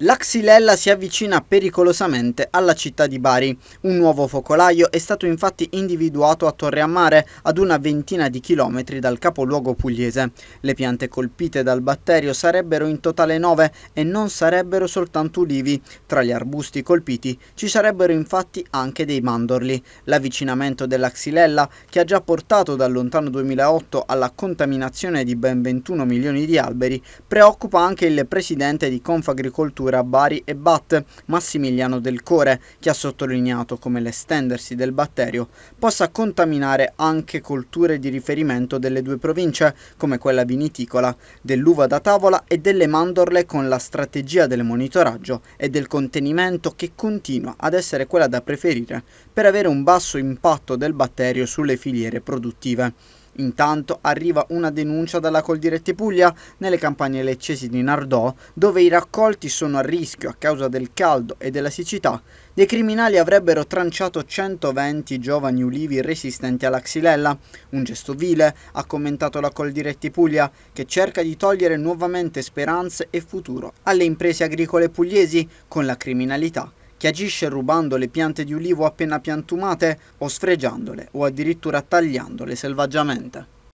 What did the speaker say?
La Xylella si avvicina pericolosamente alla città di Bari. Un nuovo focolaio è stato infatti individuato a Torre a Mare, ad una ventina di chilometri dal capoluogo pugliese. Le piante colpite dal batterio sarebbero in totale nove e non sarebbero soltanto ulivi. Tra gli arbusti colpiti ci sarebbero infatti anche dei mandorli. L'avvicinamento della Xylella, che ha già portato dal lontano 2008 alla contaminazione di ben 21 milioni di alberi, preoccupa anche il presidente di Confagricoltura addirittura Bari e Bat, Massimiliano Del Core, che ha sottolineato come l'estendersi del batterio possa contaminare anche colture di riferimento delle due province, come quella viniticola, dell'uva da tavola e delle mandorle con la strategia del monitoraggio e del contenimento che continua ad essere quella da preferire per avere un basso impatto del batterio sulle filiere produttive. Intanto arriva una denuncia dalla Coldiretti Puglia nelle campagne leccesi di Nardò, dove i raccolti sono a rischio a causa del caldo e della siccità. Dei criminali avrebbero tranciato 120 giovani ulivi resistenti alla xylella. Un gesto vile, ha commentato la Coldiretti Puglia, che cerca di togliere nuovamente speranze e futuro alle imprese agricole pugliesi con la criminalità che agisce rubando le piante di ulivo appena piantumate o sfregiandole o addirittura tagliandole selvaggiamente.